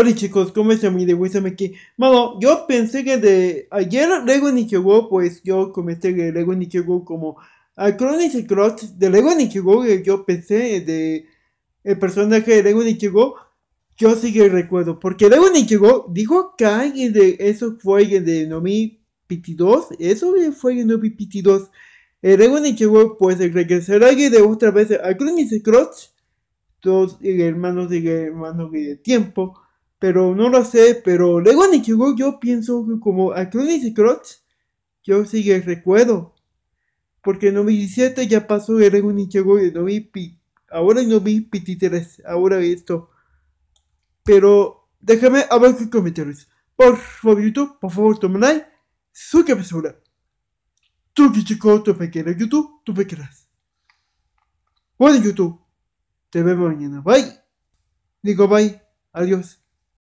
Hola chicos, ¿cómo están? Mi de aquí. Mano, yo pensé que de ayer Lego Nichigo, pues yo comenté que Lego Nichigo como a ah, Cross de Lego Nichigo, que eh, yo pensé de el personaje de Lego Nichigo, yo sí que recuerdo. Porque Lego Nichigo dijo que alguien de eso fue de Nomi mi 2 eso fue de Nomi mi 2 El Lego Nichigo, pues alguien de otra vez a Cross, dos eh, hermanos de hermanos de tiempo pero no lo sé, pero Lego en yo pienso que como a y Crotch, yo sigue recuerdo. Porque en 2017 ya pasó el Lego Go y no vi pi, ahora no vi Pititres, ahora esto. Pero déjame abajo en comentarios. Por favor, YouTube, por favor, tomen like, su persona Tú que chico, tú pequeño YouTube, tú pequeñas. Bueno, YouTube, te veo mañana. Bye. Digo bye. Adiós.